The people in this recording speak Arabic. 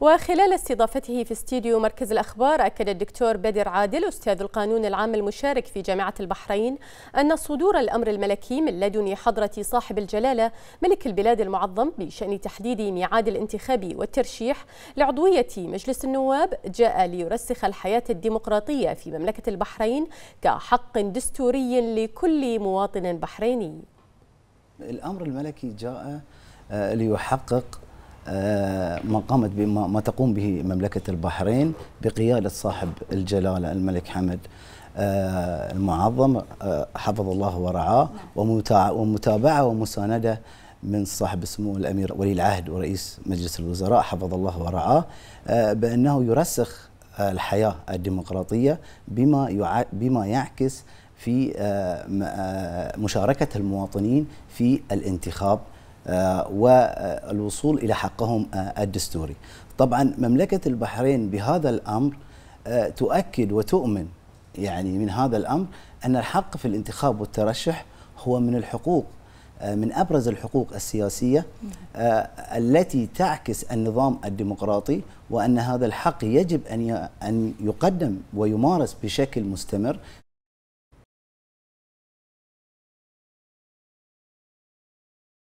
وخلال استضافته في استديو مركز الأخبار أكد الدكتور بدر عادل أستاذ القانون العام المشارك في جامعة البحرين أن صدور الأمر الملكي من لدن حضرة صاحب الجلالة ملك البلاد المعظم بشأن تحديد ميعاد الانتخاب والترشيح لعضوية مجلس النواب جاء ليرسخ الحياة الديمقراطية في مملكة البحرين كحق دستوري لكل مواطن بحريني الأمر الملكي جاء آه، ليحقق آه، ما قامت ما تقوم به مملكة البحرين بقيادة صاحب الجلالة الملك حمد آه، المعظم آه، حفظ الله ورعاه ومتابعة ومساندة من صاحب سمو الأمير ولي العهد ورئيس مجلس الوزراء حفظ الله ورعاه بأنه يرسخ الحياة الديمقراطية بما بما يعكس في مشاركة المواطنين في الانتخاب آه، والوصول إلى حقهم آه، الدستوري طبعا مملكة البحرين بهذا الأمر آه، تؤكد وتؤمن يعني من هذا الأمر أن الحق في الانتخاب والترشح هو من الحقوق من ابرز الحقوق السياسيه التي تعكس النظام الديمقراطي وان هذا الحق يجب ان ان يقدم ويمارس بشكل مستمر